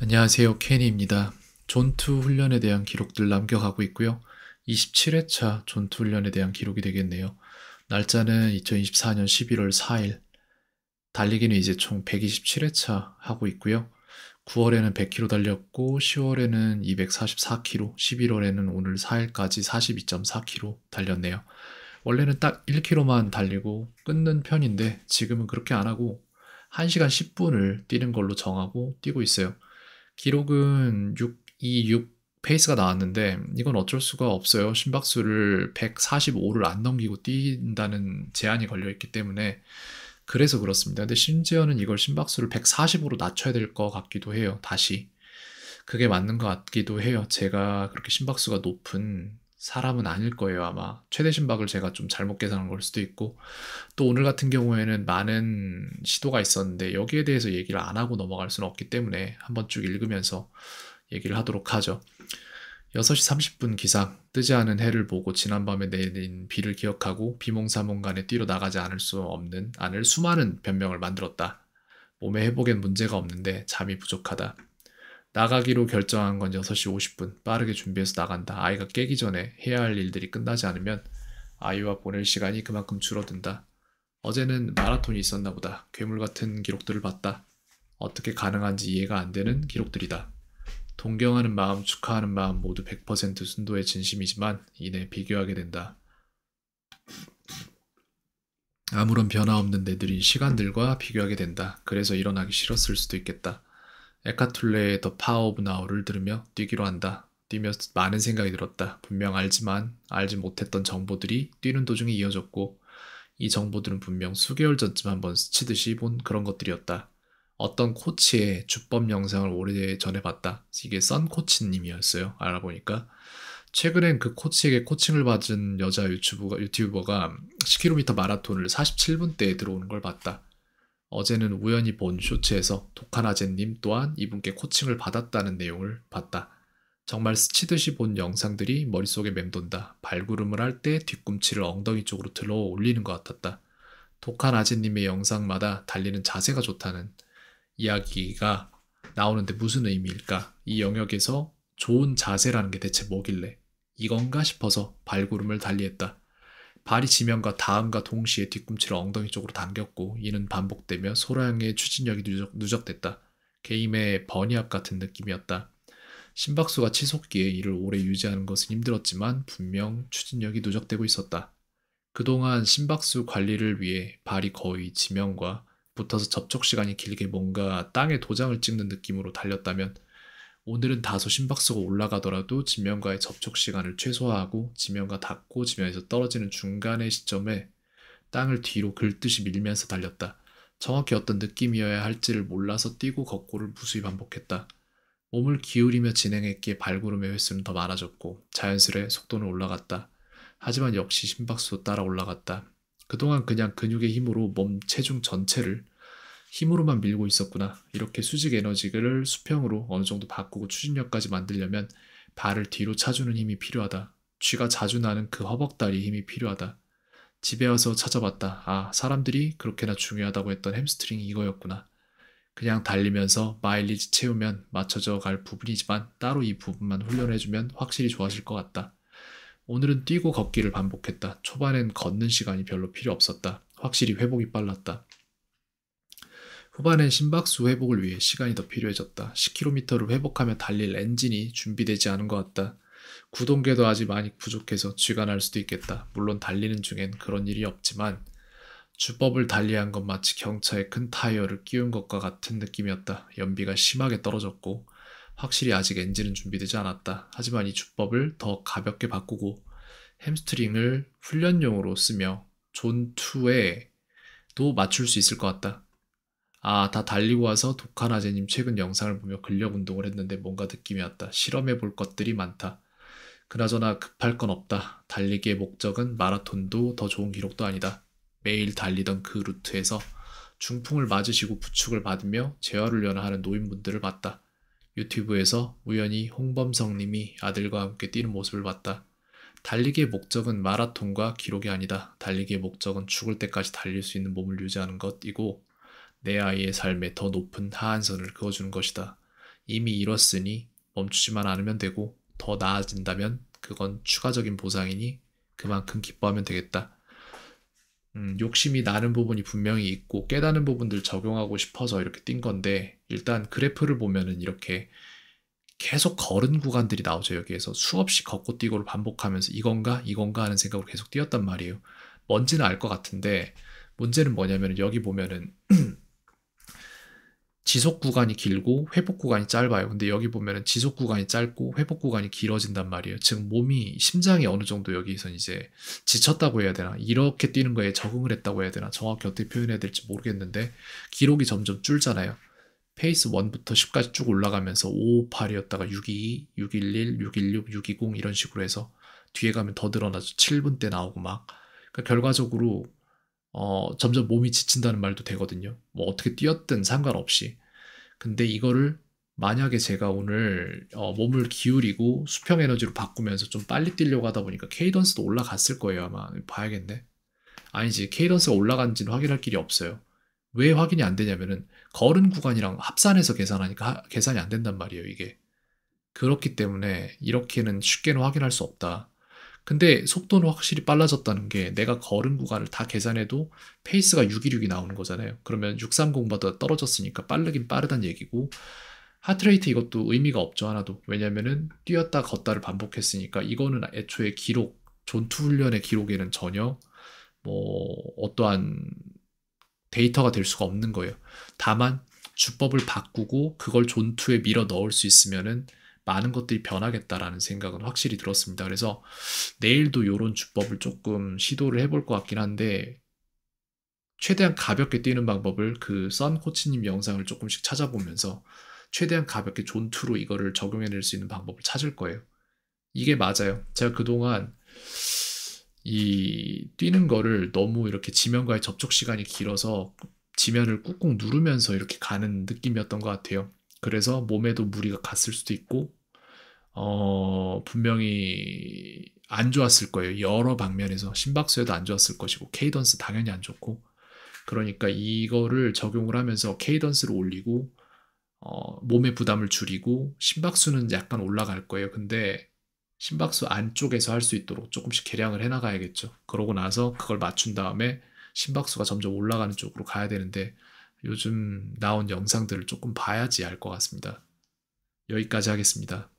안녕하세요. 케니입니다. 존투 훈련에 대한 기록들 남겨가고 있고요. 27회차 존투 훈련에 대한 기록이 되겠네요. 날짜는 2024년 11월 4일. 달리기는 이제 총 127회차 하고 있고요. 9월에는 100km 달렸고 10월에는 244km, 11월에는 오늘 4일까지 42.4km 달렸네요. 원래는 딱 1km만 달리고 끊는 편인데 지금은 그렇게 안 하고 1시간 10분을 뛰는 걸로 정하고 뛰고 있어요. 기록은 6, 2, 6 페이스가 나왔는데 이건 어쩔 수가 없어요. 심박수를 145를 안 넘기고 뛴다는 제한이 걸려 있기 때문에 그래서 그렇습니다. 근데 심지어는 이걸 심박수를 140으로 낮춰야 될 것 같기도 해요. 다시 그게 맞는 것 같기도 해요. 제가 그렇게 심박수가 높은 사람은 아닐 거예요 아마 최대 심박을 제가 좀 잘못 계산한 걸 수도 있고 또 오늘 같은 경우에는 많은 시도가 있었는데 여기에 대해서 얘기를 안 하고 넘어갈 수는 없기 때문에 한번 쭉 읽으면서 얘기를 하도록 하죠. 6시 30분 기상 뜨지 않은 해를 보고 지난밤에 내린 비를 기억하고 비몽사몽간에 뛰러 나가지 않을 수 없는 안을 수많은 변명을 만들었다. 몸의 회복엔 문제가 없는데 잠이 부족하다. 나가기로 결정한 건 6시 50분. 빠르게 준비해서 나간다. 아이가 깨기 전에 해야 할 일들이 끝나지 않으면 아이와 보낼 시간이 그만큼 줄어든다. 어제는 마라톤이 있었나 보다. 괴물 같은 기록들을 봤다. 어떻게 가능한지 이해가 안 되는 기록들이다. 동경하는 마음, 축하하는 마음 모두 100% 순도의 진심이지만 이내 비교하게 된다. 아무런 변화 없는 내들인 시간들과 비교하게 된다. 그래서 일어나기 싫었을 수도 있겠다. 에카툴레의 더 파워 오브 나우를 들으며 뛰기로 한다. 뛰며 많은 생각이 들었다. 분명 알지만 알지 못했던 정보들이 뛰는 도중에 이어졌고 이 정보들은 분명 수개월 전쯤 한번 스치듯이 본 그런 것들이었다. 어떤 코치의 주법 영상을 오래전에 봤다. 이게 썬 코치님이었어요. 알아보니까. 최근엔 그 코치에게 코칭을 받은 여자 유튜브가, 유튜버가 10km 마라톤을 47분대에 들어오는 걸 봤다. 어제는 우연히 본 쇼츠에서 독한아제님 또한 이분께 코칭을 받았다는 내용을 봤다. 정말 스치듯이 본 영상들이 머릿속에 맴돈다. 발구름을 할 때 뒤꿈치를 엉덩이 쪽으로 들어 올리는 것 같았다. 독한 아제님의 영상마다 달리는 자세가 좋다는 이야기가 나오는데 무슨 의미일까? 이 영역에서 좋은 자세라는 게 대체 뭐길래 이건가 싶어서 발구름을 달리했다. 발이 지면과 다음과 동시에 뒤꿈치를 엉덩이 쪽으로 당겼고 이는 반복되며 소량의 추진력이 누적, 누적됐다. 게임의 버니압 같은 느낌이었다. 심박수가 치솟기에 이를 오래 유지하는 것은 힘들었지만 분명 추진력이 누적되고 있었다. 그동안 심박수 관리를 위해 발이 거의 지면과 붙어서 접촉 시간이 길게 뭔가 땅에 도장을 찍는 느낌으로 달렸다면 오늘은 다소 심박수가 올라가더라도 지면과의 접촉 시간을 최소화하고 지면과 닿고 지면에서 떨어지는 중간의 시점에 땅을 뒤로 긁듯이 밀면서 달렸다. 정확히 어떤 느낌이어야 할지를 몰라서 뛰고 걷고를 무수히 반복했다. 몸을 기울이며 진행했기에 발걸음의 횟수는 더 많아졌고 자연스레 속도는 올라갔다. 하지만 역시 심박수도 따라 올라갔다. 그동안 그냥 근육의 힘으로 몸 체중 전체를 힘으로만 밀고 있었구나. 이렇게 수직 에너지를 수평으로 어느 정도 바꾸고 추진력까지 만들려면 발을 뒤로 차주는 힘이 필요하다. 쥐가 자주 나는 그 허벅다리 힘이 필요하다. 집에 와서 찾아봤다. 아, 사람들이 그렇게나 중요하다고 했던 햄스트링이 이거였구나. 그냥 달리면서 마일리지 채우면 맞춰져 갈 부분이지만 따로 이 부분만 훈련해주면 확실히 좋아질 것 같다. 오늘은 뛰고 걷기를 반복했다. 초반엔 걷는 시간이 별로 필요 없었다. 확실히 회복이 빨랐다. 후반엔 심박수 회복을 위해 시간이 더 필요해졌다. 10km를 회복하며 달릴 엔진이 준비되지 않은 것 같다. 구동계도 아직 많이 부족해서 쥐가 날 수도 있겠다. 물론 달리는 중엔 그런 일이 없지만 주법을 달리한 건 마치 경차에 큰 타이어를 끼운 것과 같은 느낌이었다. 연비가 심하게 떨어졌고 확실히 아직 엔진은 준비되지 않았다. 하지만 이 주법을 더 가볍게 바꾸고 햄스트링을 훈련용으로 쓰며 존투에도 맞출 수 있을 것 같다. 아, 다 달리고 와서 독한 아재님 최근 영상을 보며 근력 운동을 했는데 뭔가 느낌이 왔다. 실험해 볼 것들이 많다. 그나저나 급할 건 없다. 달리기의 목적은 마라톤도 더 좋은 기록도 아니다. 매일 달리던 그 루트에서 중풍을 맞으시고 부축을 받으며 재활훈련하는 노인분들을 봤다. 유튜브에서 우연히 홍범성님이 아들과 함께 뛰는 모습을 봤다. 달리기의 목적은 마라톤과 기록이 아니다. 달리기의 목적은 죽을 때까지 달릴 수 있는 몸을 유지하는 것이고 내 아이의 삶에 더 높은 하한선을 그어주는 것이다. 이미 이뤘으니 멈추지만 않으면 되고 더 나아진다면 그건 추가적인 보상이니 그만큼 기뻐하면 되겠다. 음, 욕심이 나는 부분이 분명히 있고 깨닫는 부분들 적용하고 싶어서 이렇게 뛴 건데 일단 그래프를 보면은 이렇게 계속 걸은 구간들이 나오죠 여기에서 수없이 걷고 뛰고를 반복하면서 이건가 이건가 하는 생각으로 계속 뛰었단 말이에요. 뭔지는 알 것 같은데 문제는 뭐냐면 여기 보면은 지속 구간이 길고 회복 구간이 짧아요. 근데 여기 보면은 지속 구간이 짧고 회복 구간이 길어진단 말이에요. 즉 몸이 심장이 어느 정도 여기서 이제 지쳤다고 해야 되나 이렇게 뛰는 거에 적응을 했다고 해야 되나 정확히 어떻게 표현해야 될지 모르겠는데 기록이 점점 줄잖아요. 페이스 1부터 10까지 쭉 올라가면서 5, 8이었다가 6 2 611, 616, 620 이런 식으로 해서 뒤에 가면 더 늘어나죠. 7분 때 나오고 막. 그러니까 결과적으로 어, 점점 몸이 지친다는 말도 되거든요. 뭐 어떻게 뛰었든 상관없이. 근데 이거를 만약에 제가 오늘 어, 몸을 기울이고 수평 에너지로 바꾸면서 좀 빨리 뛰려고 하다 보니까 케이던스도 올라갔을 거예요 아마 봐야겠네 아니지 케이던스가 올라간지는 확인할 길이 없어요 왜 확인이 안 되냐면은 걸은 구간이랑 합산해서 계산하니까 하, 계산이 안 된단 말이에요 이게 그렇기 때문에 이렇게는 쉽게는 확인할 수 없다 근데 속도는 확실히 빨라졌다는 게 내가 걸은 구간을 다 계산해도 페이스가 626이 나오는 거잖아요. 그러면 630보다 떨어졌으니까 빠르긴 빠르단 얘기고 하트레이트 이것도 의미가 없죠 하나도 왜냐면은 뛰었다 걷다를 반복했으니까 이거는 애초에 기록 전투 훈련의 기록에는 전혀 뭐 어떠한 데이터가 될 수가 없는 거예요. 다만 주법을 바꾸고 그걸 전투에 밀어 넣을 수 있으면은 많은 것들이 변하겠다라는 생각은 확실히 들었습니다. 그래서 내일도 이런 주법을 조금 시도를 해볼 것 같긴 한데 최대한 가볍게 뛰는 방법을 그썬 코치님 영상을 조금씩 찾아보면서 최대한 가볍게 존투로 이거를 적용해낼 수 있는 방법을 찾을 거예요. 이게 맞아요. 제가 그동안 이 뛰는 거를 너무 이렇게 지면과의 접촉 시간이 길어서 지면을 꾹꾹 누르면서 이렇게 가는 느낌이었던 것 같아요. 그래서 몸에도 무리가 갔을 수도 있고, 어, 분명히 안 좋았을 거예요. 여러 방면에서. 심박수에도 안 좋았을 것이고, 케이던스 당연히 안 좋고. 그러니까 이거를 적용을 하면서 케이던스를 올리고, 어, 몸의 부담을 줄이고, 심박수는 약간 올라갈 거예요. 근데 심박수 안쪽에서 할 수 있도록 조금씩 계량을 해 나가야겠죠. 그러고 나서 그걸 맞춘 다음에 심박수가 점점 올라가는 쪽으로 가야 되는데, 요즘 나온 영상들을 조금 봐야지 알 것 같습니다. 여기까지 하겠습니다.